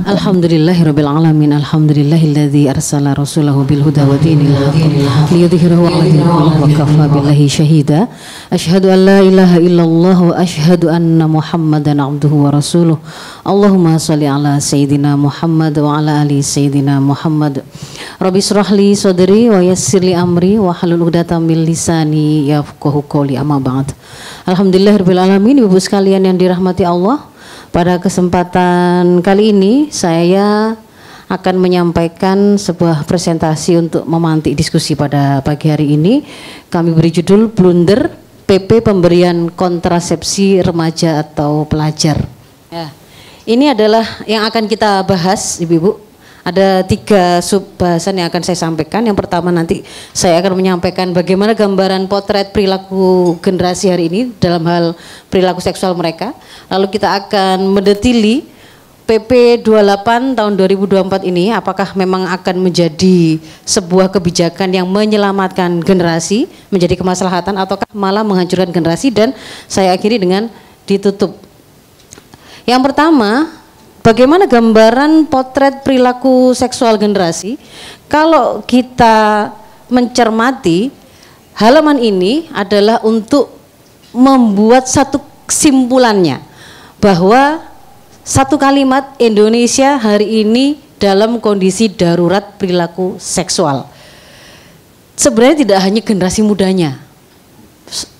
Alhamdulillahirabbil alamin alhamdulillahilladzi arsala rasulahu bilhuda wa dinil haqq liyudhhirahu 'ala dinil wa kafa billahi syahida asyhadu an la ilaha illallah wa asyhadu anna muhammadan abduhu wa rasuluh Allahumma shalli ala sayyidina Muhammad wa ala ali sayyidina Muhammad Rabbi israhli sadri wa yassirli amri wa halul udatam min lisani yafqahu qawli amma ba'd Alhamdulillahirabbil Ibu sekalian yang dirahmati Allah pada kesempatan kali ini saya akan menyampaikan sebuah presentasi untuk memantik diskusi pada pagi hari ini. Kami beri judul Blunder PP Pemberian Kontrasepsi Remaja atau Pelajar. Ya. Ini adalah yang akan kita bahas Ibu-ibu ada tiga sub bahasan yang akan saya sampaikan. Yang pertama nanti saya akan menyampaikan bagaimana gambaran potret perilaku generasi hari ini dalam hal perilaku seksual mereka. Lalu kita akan mendetili PP 28 tahun 2024 ini apakah memang akan menjadi sebuah kebijakan yang menyelamatkan generasi menjadi kemaslahatan ataukah malah menghancurkan generasi dan saya akhiri dengan ditutup. Yang pertama, bagaimana gambaran potret perilaku seksual generasi kalau kita mencermati halaman ini adalah untuk membuat satu kesimpulannya bahwa satu kalimat Indonesia hari ini dalam kondisi darurat perilaku seksual. Sebenarnya tidak hanya generasi mudanya,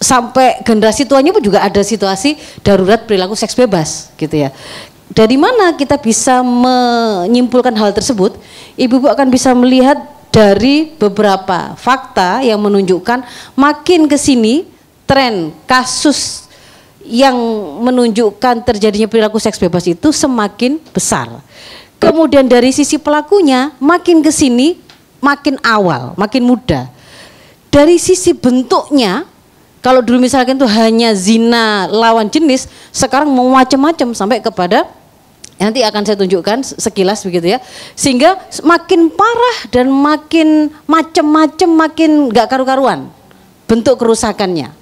sampai generasi tuanya pun juga ada situasi darurat perilaku seks bebas gitu ya dari mana kita bisa menyimpulkan hal tersebut? Ibu-ibu akan bisa melihat dari beberapa fakta yang menunjukkan makin ke sini tren kasus yang menunjukkan terjadinya perilaku seks bebas itu semakin besar. Kemudian dari sisi pelakunya makin ke sini makin awal, makin muda. Dari sisi bentuknya kalau dulu misalkan itu hanya zina lawan jenis, sekarang mau macam-macam sampai kepada nanti akan saya tunjukkan sekilas begitu ya sehingga makin parah dan makin macem-macem makin gak karu-karuan bentuk kerusakannya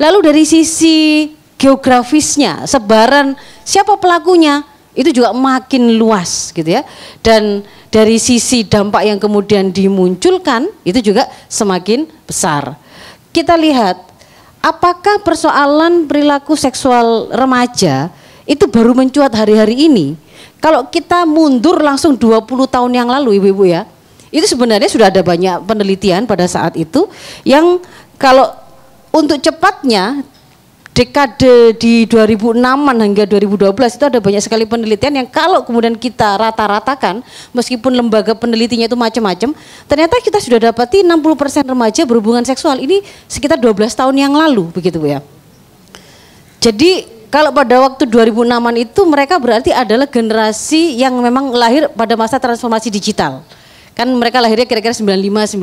lalu dari sisi geografisnya sebaran siapa pelakunya itu juga makin luas gitu ya dan dari sisi dampak yang kemudian dimunculkan itu juga semakin besar kita lihat apakah persoalan perilaku seksual remaja itu baru mencuat hari-hari ini kalau kita mundur langsung 20 tahun yang lalu ibu-ibu ya, itu sebenarnya sudah ada banyak penelitian pada saat itu yang kalau untuk cepatnya dekade di 2006 hingga 2012 itu ada banyak sekali penelitian yang kalau kemudian kita rata-ratakan meskipun lembaga penelitinya itu macam-macam ternyata kita sudah dapati 60% remaja berhubungan seksual ini sekitar 12 tahun yang lalu begitu ya. Jadi kalau pada waktu 2006 itu mereka berarti adalah generasi yang memang lahir pada masa transformasi digital. Kan mereka lahirnya kira-kira 95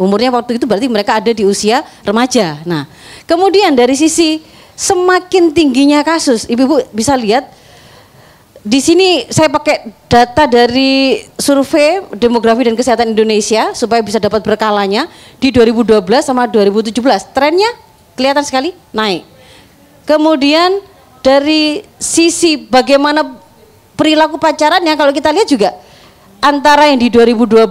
97. Umurnya waktu itu berarti mereka ada di usia remaja. Nah, kemudian dari sisi semakin tingginya kasus, Ibu-ibu bisa lihat di sini saya pakai data dari survei demografi dan kesehatan Indonesia supaya bisa dapat berkalanya di 2012 sama 2017 trennya kelihatan sekali naik Kemudian dari sisi bagaimana perilaku pacaran yang kalau kita lihat juga antara yang di 2012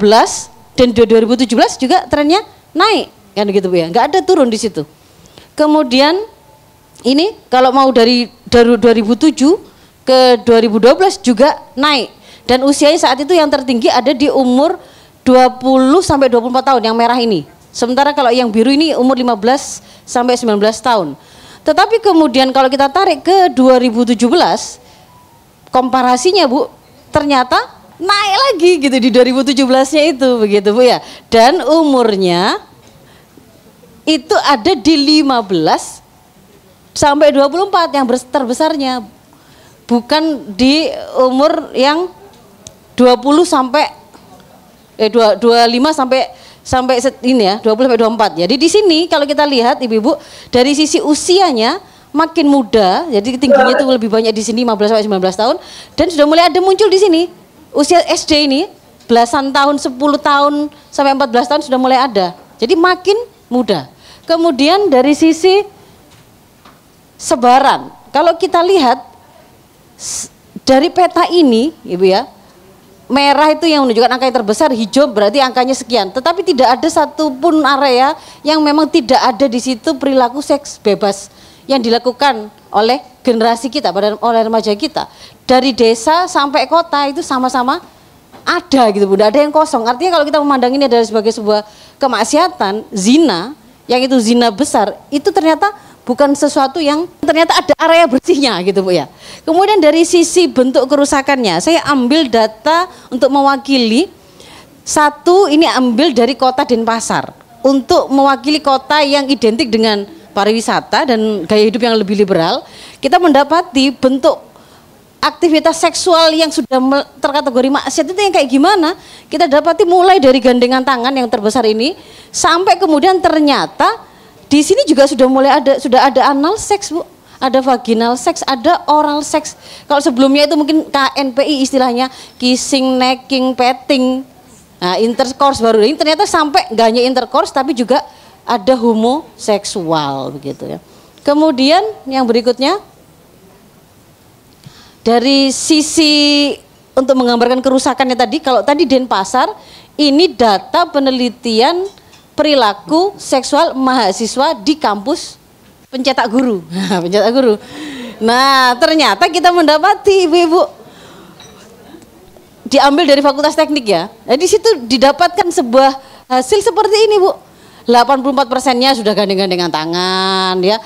dan 2017 juga trennya naik kan gitu ya. nggak ada turun di situ. Kemudian ini kalau mau dari dari 2007 ke 2012 juga naik dan usianya saat itu yang tertinggi ada di umur 20 sampai 24 tahun yang merah ini. Sementara kalau yang biru ini umur 15 sampai 19 tahun. Tetapi kemudian kalau kita tarik ke 2017 komparasinya Bu, ternyata naik lagi gitu di 2017-nya itu begitu Bu ya. Dan umurnya itu ada di 15 sampai 24 yang terbesarnya bukan di umur yang 20 sampai eh 25 sampai sampai ini ya 20 sampai 24. Jadi di sini kalau kita lihat ibu-ibu dari sisi usianya makin muda, jadi tingginya itu lebih banyak di sini 15 sampai 19 tahun dan sudah mulai ada muncul di sini usia SD ini belasan tahun, 10 tahun sampai 14 tahun sudah mulai ada. Jadi makin muda. Kemudian dari sisi sebaran, kalau kita lihat dari peta ini, Ibu ya, merah itu yang menunjukkan angka yang terbesar, hijau berarti angkanya sekian. Tetapi tidak ada satupun area yang memang tidak ada di situ perilaku seks bebas yang dilakukan oleh generasi kita, oleh remaja kita. Dari desa sampai kota itu sama-sama ada gitu Bunda, ada yang kosong. Artinya kalau kita memandang ini adalah sebagai sebuah kemaksiatan, zina, yang itu zina besar, itu ternyata bukan sesuatu yang ternyata ada area bersihnya gitu Bu ya. Kemudian dari sisi bentuk kerusakannya, saya ambil data untuk mewakili satu ini ambil dari kota Denpasar untuk mewakili kota yang identik dengan pariwisata dan gaya hidup yang lebih liberal, kita mendapati bentuk aktivitas seksual yang sudah terkategori maksiat itu yang kayak gimana? Kita dapati mulai dari gandengan tangan yang terbesar ini sampai kemudian ternyata di sini juga sudah mulai ada sudah ada anal seks, Bu. Ada vaginal seks, ada oral seks. Kalau sebelumnya itu mungkin KNPI istilahnya kissing, necking, petting. Nah, intercourse baru ini ternyata sampai gak hanya intercourse tapi juga ada homoseksual begitu ya. Kemudian yang berikutnya dari sisi untuk menggambarkan kerusakannya tadi, kalau tadi Denpasar ini data penelitian perilaku seksual mahasiswa di kampus pencetak guru. pencetak guru. Nah, ternyata kita mendapati ibu-ibu diambil dari Fakultas Teknik ya. Nah, di situ didapatkan sebuah hasil seperti ini, Bu. 84 persennya sudah gandengan dengan tangan, ya,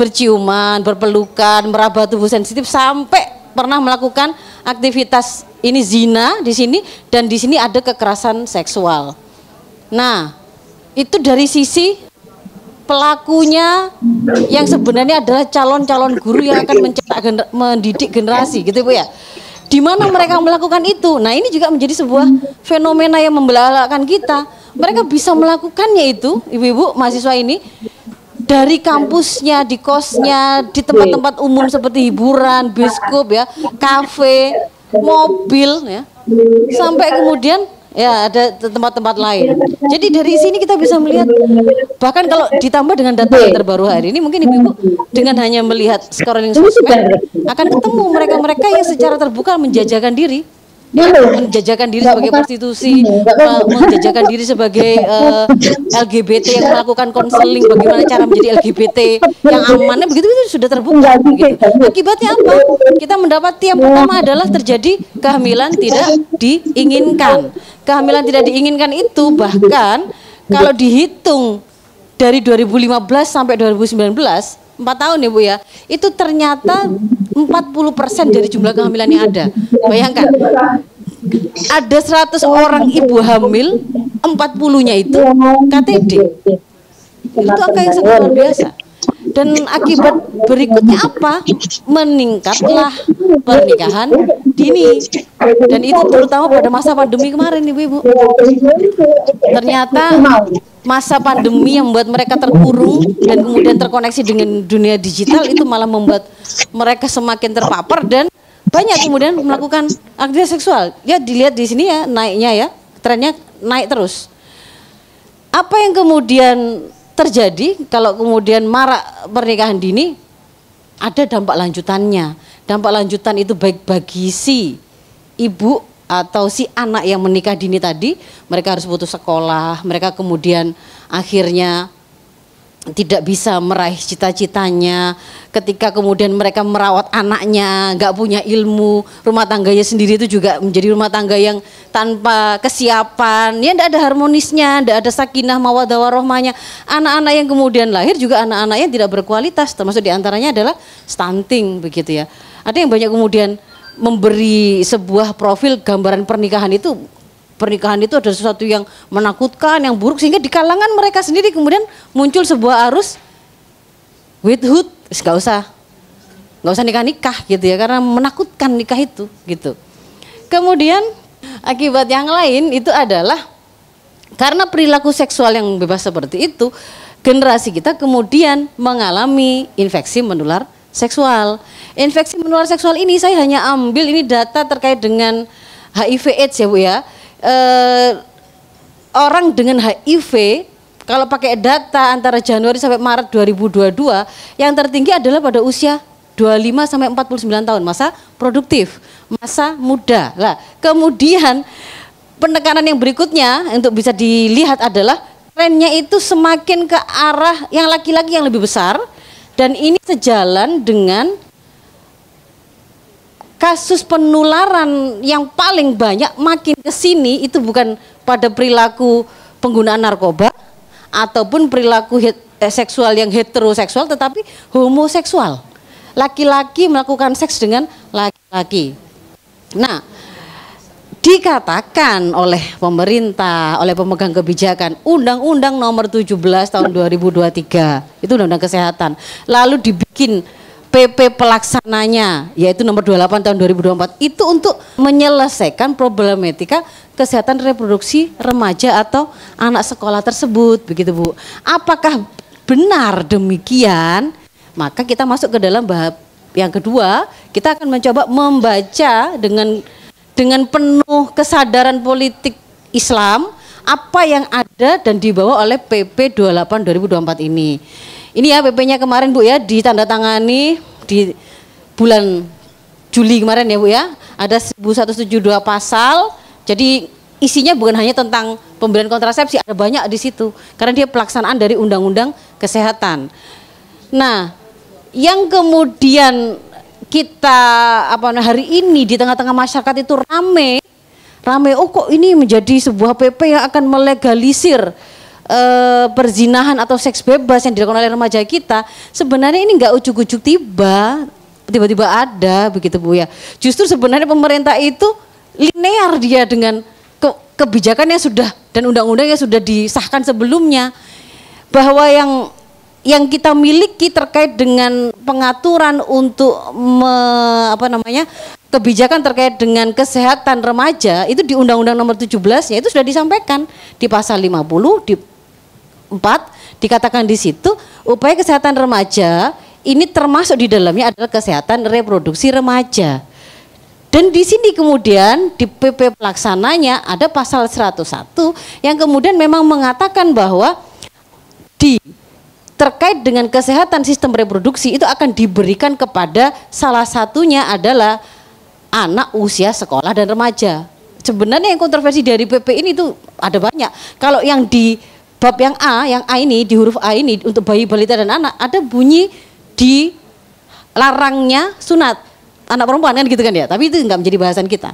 berciuman, berpelukan, meraba tubuh sensitif sampai pernah melakukan aktivitas ini zina di sini dan di sini ada kekerasan seksual. Nah, itu dari sisi pelakunya yang sebenarnya adalah calon-calon guru yang akan mencetak gener mendidik generasi gitu Bu ya. Di mana mereka melakukan itu? Nah, ini juga menjadi sebuah fenomena yang membelalakan kita. Mereka bisa melakukannya itu, Ibu-ibu mahasiswa ini dari kampusnya, di kosnya, di tempat-tempat umum seperti hiburan, bioskop ya, kafe, mobil ya. Sampai kemudian Ya, ada tempat-tempat lain. Jadi dari sini kita bisa melihat bahkan kalau ditambah dengan data yang terbaru hari ini mungkin ibu dengan hanya melihat scrolling sosmed akan ketemu mereka-mereka yang secara terbuka menjajakan diri menjajakan diri sebagai prostitusi, menjajakan diri sebagai uh, LGBT yang melakukan konseling bagaimana cara menjadi LGBT yang amannya begitu itu sudah terbuka. Begitu. Akibatnya apa? Kita mendapat yang pertama adalah terjadi kehamilan tidak diinginkan. Kehamilan tidak diinginkan itu bahkan kalau dihitung dari 2015 sampai 2019 empat tahun ya Bu ya, itu ternyata 40% dari jumlah kehamilan yang ada. Bayangkan, ada 100 orang ibu hamil, 40-nya itu KTD. Itu angka yang sangat luar biasa dan akibat berikutnya apa? Meningkatlah pernikahan dini. Dan itu terutama pada masa pandemi kemarin Ibu-ibu. Ternyata masa pandemi yang membuat mereka terkurung dan kemudian terkoneksi dengan dunia digital itu malah membuat mereka semakin terpapar dan banyak kemudian melakukan aktivitas seksual. Ya dilihat di sini ya naiknya ya, trennya naik terus. Apa yang kemudian terjadi kalau kemudian marak pernikahan dini ada dampak lanjutannya. Dampak lanjutan itu baik bagi si ibu atau si anak yang menikah dini tadi, mereka harus putus sekolah, mereka kemudian akhirnya tidak bisa meraih cita-citanya, ketika kemudian mereka merawat anaknya, nggak punya ilmu, rumah tangganya sendiri itu juga menjadi rumah tangga yang tanpa kesiapan, ya tidak ada harmonisnya, tidak ada sakinah mawadah warohmanya. Anak-anak yang kemudian lahir juga anak-anak yang tidak berkualitas, termasuk diantaranya adalah stunting begitu ya. Ada yang banyak kemudian memberi sebuah profil gambaran pernikahan itu pernikahan itu ada sesuatu yang menakutkan, yang buruk sehingga di kalangan mereka sendiri kemudian muncul sebuah arus withhood, nggak usah, nggak usah nikah nikah gitu ya karena menakutkan nikah itu gitu. Kemudian akibat yang lain itu adalah karena perilaku seksual yang bebas seperti itu, generasi kita kemudian mengalami infeksi menular seksual. Infeksi menular seksual ini saya hanya ambil ini data terkait dengan HIV AIDS ya Bu ya eh, orang dengan HIV kalau pakai data antara Januari sampai Maret 2022 yang tertinggi adalah pada usia 25 sampai 49 tahun masa produktif masa muda lah kemudian penekanan yang berikutnya untuk bisa dilihat adalah trennya itu semakin ke arah yang laki-laki yang lebih besar dan ini sejalan dengan kasus penularan yang paling banyak makin ke sini itu bukan pada perilaku penggunaan narkoba ataupun perilaku eh, seksual yang heteroseksual tetapi homoseksual. Laki-laki melakukan seks dengan laki-laki. Nah, dikatakan oleh pemerintah, oleh pemegang kebijakan, Undang-Undang Nomor 17 Tahun 2023 itu Undang-Undang Kesehatan, lalu dibikin PP pelaksananya yaitu nomor 28 tahun 2024 itu untuk menyelesaikan problematika kesehatan reproduksi remaja atau anak sekolah tersebut begitu Bu. Apakah benar demikian? Maka kita masuk ke dalam bab yang kedua, kita akan mencoba membaca dengan dengan penuh kesadaran politik Islam apa yang ada dan dibawa oleh PP 28 2024 ini. Ini ya PP-nya kemarin Bu ya ditandatangani di bulan Juli kemarin ya Bu ya. Ada 1172 pasal. Jadi isinya bukan hanya tentang pemberian kontrasepsi, ada banyak di situ karena dia pelaksanaan dari undang-undang kesehatan. Nah, yang kemudian kita apa nah, hari ini di tengah-tengah masyarakat itu rame rame oh kok ini menjadi sebuah PP yang akan melegalisir eh, perzinahan atau seks bebas yang dilakukan oleh remaja kita sebenarnya ini enggak ujuk-ujuk tiba tiba-tiba ada begitu Bu ya. Justru sebenarnya pemerintah itu linear dia dengan ke, kebijakan yang sudah dan undang-undang yang sudah disahkan sebelumnya bahwa yang yang kita miliki terkait dengan pengaturan untuk me, apa namanya kebijakan terkait dengan kesehatan remaja itu di Undang-Undang Nomor 17 ya itu sudah disampaikan di pasal 50 di 4 dikatakan di situ upaya kesehatan remaja ini termasuk di dalamnya adalah kesehatan reproduksi remaja. Dan di sini kemudian di PP pelaksananya ada pasal 101 yang kemudian memang mengatakan bahwa di terkait dengan kesehatan sistem reproduksi itu akan diberikan kepada salah satunya adalah anak usia sekolah dan remaja. Sebenarnya yang kontroversi dari PP ini itu ada banyak. Kalau yang di bab yang A, yang A ini di huruf A ini untuk bayi balita dan anak ada bunyi di larangnya sunat anak perempuan kan gitu kan ya. Tapi itu nggak menjadi bahasan kita.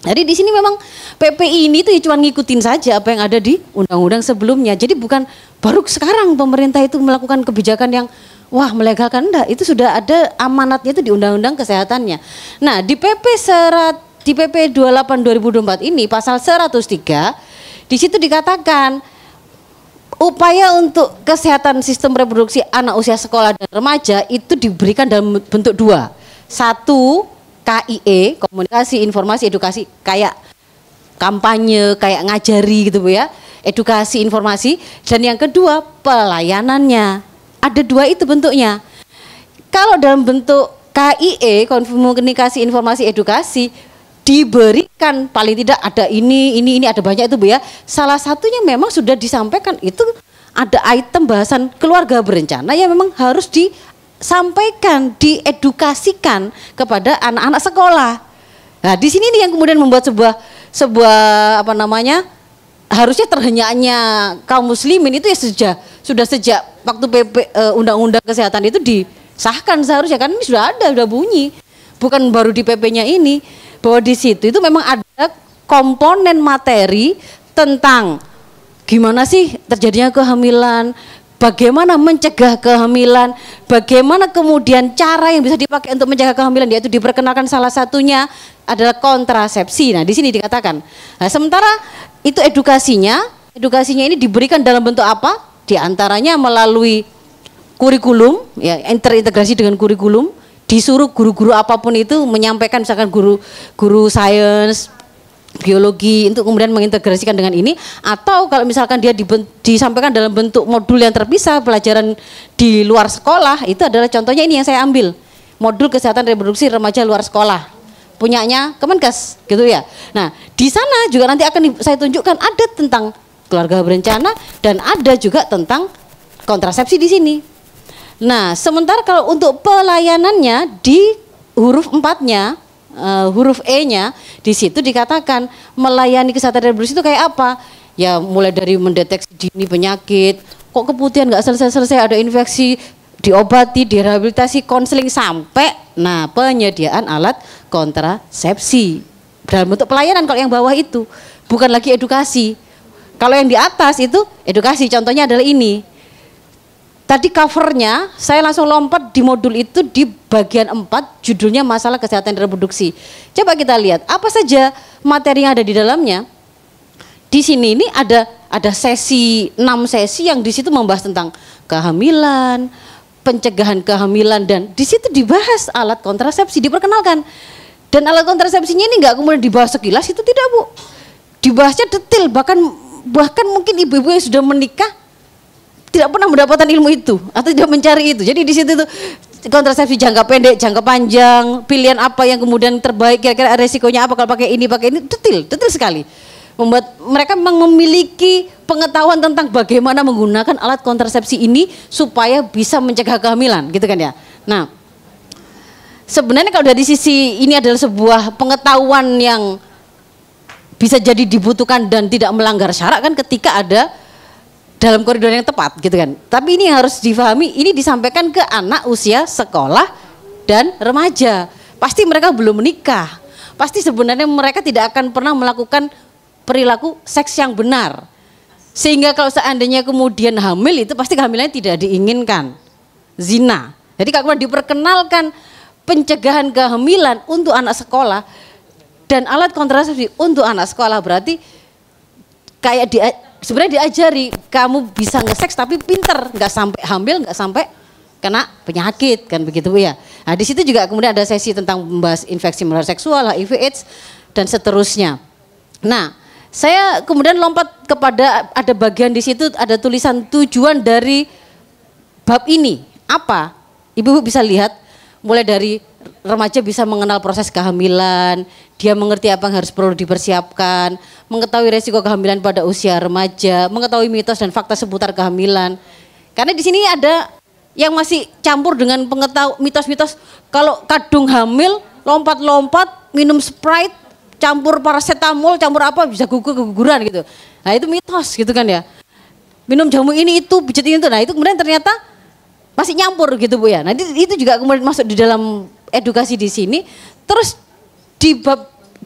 Jadi di sini memang PPI ini tuh ya cuma ngikutin saja apa yang ada di undang-undang sebelumnya. Jadi bukan baru sekarang pemerintah itu melakukan kebijakan yang wah melegalkan enggak. Itu sudah ada amanatnya itu di undang-undang kesehatannya. Nah, di PP serat di PP 28 2024 ini pasal 103 di situ dikatakan upaya untuk kesehatan sistem reproduksi anak usia sekolah dan remaja itu diberikan dalam bentuk dua. Satu, KIE, komunikasi, informasi, edukasi, kayak kampanye, kayak ngajari gitu Bu ya, edukasi, informasi. Dan yang kedua, pelayanannya. Ada dua itu bentuknya. Kalau dalam bentuk KIE, komunikasi, informasi, edukasi, diberikan paling tidak ada ini ini ini ada banyak itu Bu ya. Salah satunya memang sudah disampaikan itu ada item bahasan keluarga berencana yang memang harus disampaikan, diedukasikan kepada anak-anak sekolah. Nah, di sini nih yang kemudian membuat sebuah sebuah apa namanya? harusnya terhenyaknya kaum muslimin itu ya sejak sudah sejak waktu PP e, undang-undang kesehatan itu disahkan seharusnya kan ini sudah ada sudah bunyi bukan baru di PP-nya ini bahwa di situ itu memang ada komponen materi tentang gimana sih terjadinya kehamilan, bagaimana mencegah kehamilan, bagaimana kemudian cara yang bisa dipakai untuk mencegah kehamilan yaitu diperkenalkan salah satunya adalah kontrasepsi. Nah, di sini dikatakan. Nah, sementara itu edukasinya, edukasinya ini diberikan dalam bentuk apa? Di antaranya melalui kurikulum ya interintegrasi dengan kurikulum disuruh guru-guru apapun itu menyampaikan misalkan guru guru sains biologi untuk kemudian mengintegrasikan dengan ini atau kalau misalkan dia disampaikan dalam bentuk modul yang terpisah pelajaran di luar sekolah itu adalah contohnya ini yang saya ambil modul kesehatan reproduksi remaja luar sekolah punyanya Kemenkes gitu ya nah di sana juga nanti akan saya tunjukkan ada tentang keluarga berencana dan ada juga tentang kontrasepsi di sini Nah, sementara kalau untuk pelayanannya di huruf empatnya, uh, huruf E-nya, di situ dikatakan melayani kesehatan dan itu kayak apa? Ya mulai dari mendeteksi dini penyakit, kok keputihan nggak selesai-selesai, ada infeksi, diobati, direhabilitasi, konseling sampai nah penyediaan alat kontrasepsi dalam bentuk pelayanan kalau yang bawah itu bukan lagi edukasi. Kalau yang di atas itu edukasi contohnya adalah ini tadi covernya saya langsung lompat di modul itu di bagian 4 judulnya masalah kesehatan reproduksi. Coba kita lihat apa saja materi yang ada di dalamnya. Di sini ini ada ada sesi 6 sesi yang di situ membahas tentang kehamilan, pencegahan kehamilan dan di situ dibahas alat kontrasepsi diperkenalkan. Dan alat kontrasepsinya ini nggak kemudian dibahas sekilas itu tidak bu, dibahasnya detail bahkan bahkan mungkin ibu-ibu yang sudah menikah tidak pernah mendapatkan ilmu itu atau tidak mencari itu. Jadi di situ tuh kontrasepsi jangka pendek, jangka panjang, pilihan apa yang kemudian terbaik, kira-kira resikonya apa kalau pakai ini, pakai ini, detil, detil sekali. Membuat mereka memang memiliki pengetahuan tentang bagaimana menggunakan alat kontrasepsi ini supaya bisa mencegah kehamilan, gitu kan ya. Nah, sebenarnya kalau dari sisi ini adalah sebuah pengetahuan yang bisa jadi dibutuhkan dan tidak melanggar syarat kan ketika ada dalam koridor yang tepat gitu kan. Tapi ini yang harus difahami, ini disampaikan ke anak usia sekolah dan remaja. Pasti mereka belum menikah. Pasti sebenarnya mereka tidak akan pernah melakukan perilaku seks yang benar. Sehingga kalau seandainya kemudian hamil itu pasti kehamilannya tidak diinginkan. Zina. Jadi kalau diperkenalkan pencegahan kehamilan untuk anak sekolah dan alat kontrasepsi untuk anak sekolah berarti kayak di sebenarnya diajari kamu bisa ngeseks tapi pinter nggak sampai hamil nggak sampai kena penyakit kan begitu ya nah di situ juga kemudian ada sesi tentang membahas infeksi menular seksual HIV AIDS dan seterusnya nah saya kemudian lompat kepada ada bagian di situ ada tulisan tujuan dari bab ini apa ibu, -ibu bisa lihat mulai dari remaja bisa mengenal proses kehamilan, dia mengerti apa yang harus perlu dipersiapkan, mengetahui resiko kehamilan pada usia remaja, mengetahui mitos dan fakta seputar kehamilan. Karena di sini ada yang masih campur dengan pengetahuan mitos-mitos kalau kadung hamil lompat-lompat minum Sprite campur paracetamol campur apa bisa gugur keguguran gitu. Nah itu mitos gitu kan ya. Minum jamu ini itu pijat ini itu. Nah itu kemudian ternyata masih nyampur gitu Bu ya. Nanti itu juga kemudian masuk di dalam edukasi di sini. Terus di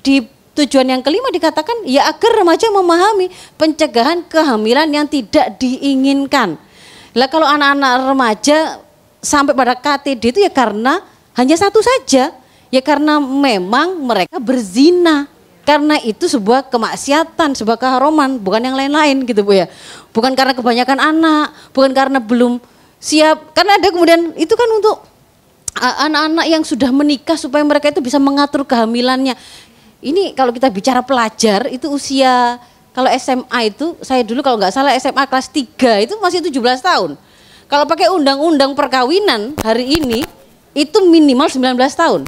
di tujuan yang kelima dikatakan ya agar remaja memahami pencegahan kehamilan yang tidak diinginkan. Lah kalau anak-anak remaja sampai pada KTD itu ya karena hanya satu saja, ya karena memang mereka berzina. Karena itu sebuah kemaksiatan, sebuah keharuman, bukan yang lain-lain gitu Bu ya. Bukan karena kebanyakan anak, bukan karena belum siap. Karena ada kemudian itu kan untuk anak-anak yang sudah menikah supaya mereka itu bisa mengatur kehamilannya. Ini kalau kita bicara pelajar itu usia kalau SMA itu saya dulu kalau nggak salah SMA kelas 3 itu masih 17 tahun. Kalau pakai undang-undang perkawinan hari ini itu minimal 19 tahun.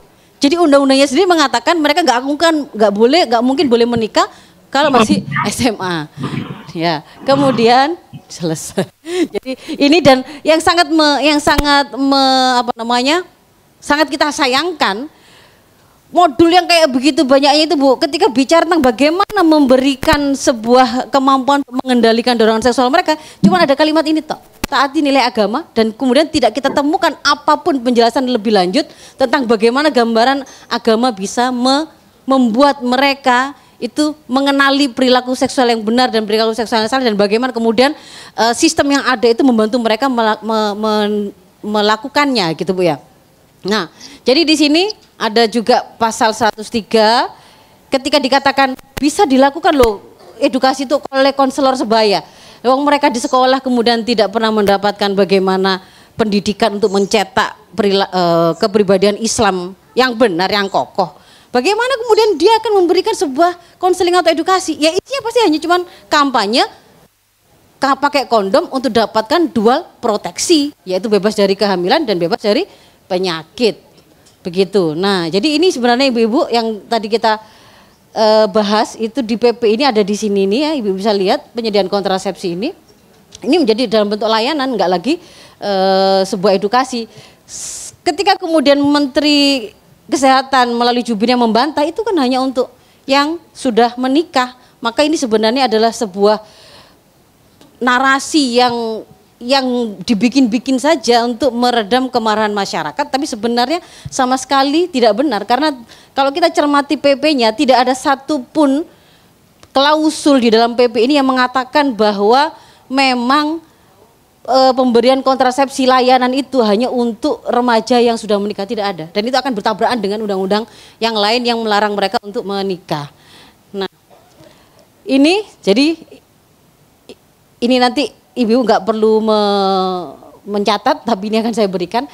Jadi undang-undangnya sendiri mengatakan mereka nggak akan nggak boleh nggak mungkin boleh menikah kalau masih SMA. Ya, kemudian selesai. Jadi ini dan yang sangat me, yang sangat me, apa namanya? sangat kita sayangkan modul yang kayak begitu banyaknya itu Bu ketika bicara tentang bagaimana memberikan sebuah kemampuan mengendalikan dorongan seksual mereka cuma ada kalimat ini toh taati nilai agama dan kemudian tidak kita temukan apapun penjelasan lebih lanjut tentang bagaimana gambaran agama bisa me membuat mereka itu mengenali perilaku seksual yang benar dan perilaku seksual yang salah dan bagaimana kemudian uh, sistem yang ada itu membantu mereka melak me me melakukannya gitu Bu ya. Nah, jadi di sini ada juga pasal 103 ketika dikatakan bisa dilakukan loh edukasi itu oleh konselor sebaya. Wong mereka di sekolah kemudian tidak pernah mendapatkan bagaimana pendidikan untuk mencetak perila, eh, kepribadian Islam yang benar, yang kokoh. Bagaimana kemudian dia akan memberikan sebuah konseling atau edukasi? Ya isinya pasti hanya cuman kampanye pakai kondom untuk dapatkan dual proteksi, yaitu bebas dari kehamilan dan bebas dari penyakit begitu. Nah, jadi ini sebenarnya ibu-ibu yang tadi kita e, bahas itu di PP ini ada di sini nih ya, ibu bisa lihat penyediaan kontrasepsi ini. Ini menjadi dalam bentuk layanan, nggak lagi e, sebuah edukasi. Ketika kemudian Menteri Kesehatan melalui jubirnya membantah, itu kan hanya untuk yang sudah menikah. Maka ini sebenarnya adalah sebuah narasi yang yang dibikin-bikin saja untuk meredam kemarahan masyarakat, tapi sebenarnya sama sekali tidak benar karena kalau kita cermati PP-nya tidak ada satupun klausul di dalam PP ini yang mengatakan bahwa memang e, pemberian kontrasepsi layanan itu hanya untuk remaja yang sudah menikah tidak ada dan itu akan bertabrakan dengan undang-undang yang lain yang melarang mereka untuk menikah. Nah, ini jadi ini nanti ibu nggak perlu me mencatat, tapi ini akan saya berikan.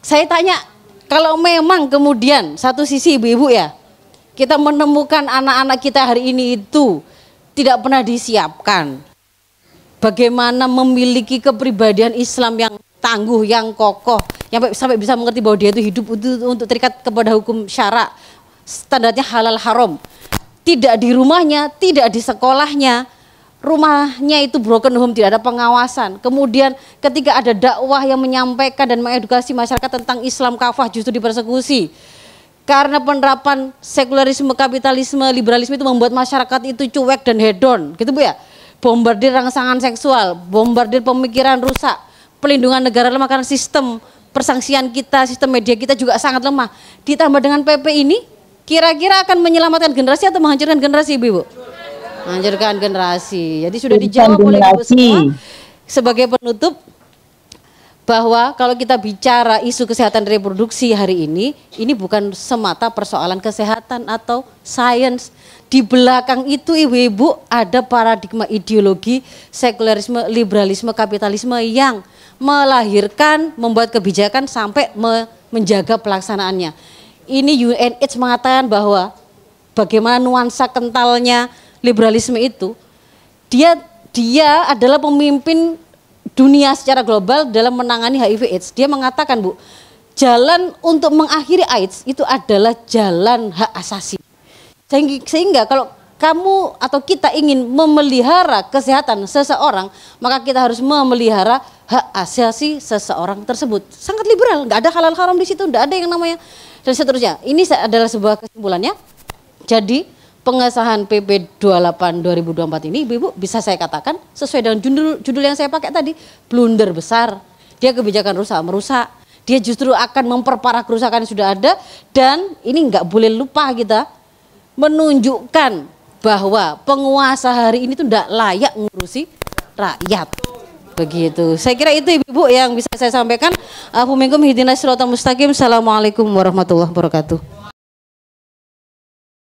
Saya tanya, kalau memang kemudian satu sisi ibu-ibu ya, kita menemukan anak-anak kita hari ini itu tidak pernah disiapkan. Bagaimana memiliki kepribadian Islam yang tangguh, yang kokoh, yang sampai bisa mengerti bahwa dia itu hidup untuk terikat kepada hukum syarak, standarnya halal haram. Tidak di rumahnya, tidak di sekolahnya, rumahnya itu broken home, tidak ada pengawasan. Kemudian ketika ada dakwah yang menyampaikan dan mengedukasi masyarakat tentang Islam kafah justru dipersekusi. Karena penerapan sekularisme, kapitalisme, liberalisme itu membuat masyarakat itu cuek dan hedon, gitu Bu ya. Bombardir rangsangan seksual, bombardir pemikiran rusak, pelindungan negara lemah karena sistem persangsian kita, sistem media kita juga sangat lemah. Ditambah dengan PP ini, kira-kira akan menyelamatkan generasi atau menghancurkan generasi Ibu? -ibu? menghancurkan generasi. Jadi sudah dijawab oleh Ibu semua. Sebagai penutup bahwa kalau kita bicara isu kesehatan reproduksi hari ini, ini bukan semata persoalan kesehatan atau sains. Di belakang itu ibu-ibu ada paradigma ideologi sekularisme, liberalisme, kapitalisme yang melahirkan, membuat kebijakan sampai me menjaga pelaksanaannya. Ini UNH mengatakan bahwa bagaimana nuansa kentalnya liberalisme itu dia dia adalah pemimpin dunia secara global dalam menangani HIV AIDS. Dia mengatakan, Bu, jalan untuk mengakhiri AIDS itu adalah jalan hak asasi. Sehingga kalau kamu atau kita ingin memelihara kesehatan seseorang, maka kita harus memelihara hak asasi seseorang tersebut. Sangat liberal, nggak ada halal haram di situ, nggak ada yang namanya dan seterusnya. Ini adalah sebuah kesimpulannya. Jadi pengesahan PP 28 2024 ini Ibu-ibu bisa saya katakan sesuai dengan judul judul yang saya pakai tadi blunder besar. Dia kebijakan rusak merusak. Dia justru akan memperparah kerusakan yang sudah ada dan ini nggak boleh lupa kita menunjukkan bahwa penguasa hari ini tuh tidak layak ngurusi rakyat. Begitu. Saya kira itu Ibu-ibu yang bisa saya sampaikan. Assalamualaikum warahmatullahi wabarakatuh.